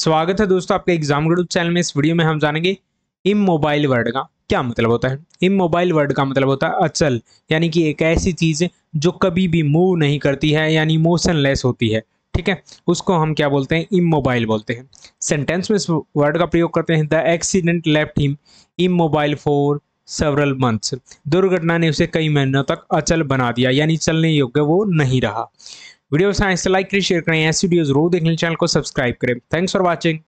स्वागत है दोस्तों आपके एग्जाम ग्रुप चैनल में इस वीडियो में हम जानेंगे इम मोबाइल वर्ड का क्या मतलब होता है इम मोबाइल वर्ड का मतलब होता है अचल यानी कि एक ऐसी चीज़ जो कभी भी मूव नहीं करती है यानी मोशनलेस होती है ठीक है उसको हम क्या बोलते हैं इम मोबाइल बोलते हैं सेंटेंस में इस वर्ड का प्रयोग करते हैं the accident left him immobile for several months दुर्घटना ने उसे कई महीनों तक अचल बना दिया यानी चलने योग्य वो नहीं रहा वीडियो साइंस से लाइक करें शेयर करें ऐसी वीडियोस रोज देखने चैनल को सब्सक्राइब करें थैंक्स फॉर वॉचिंग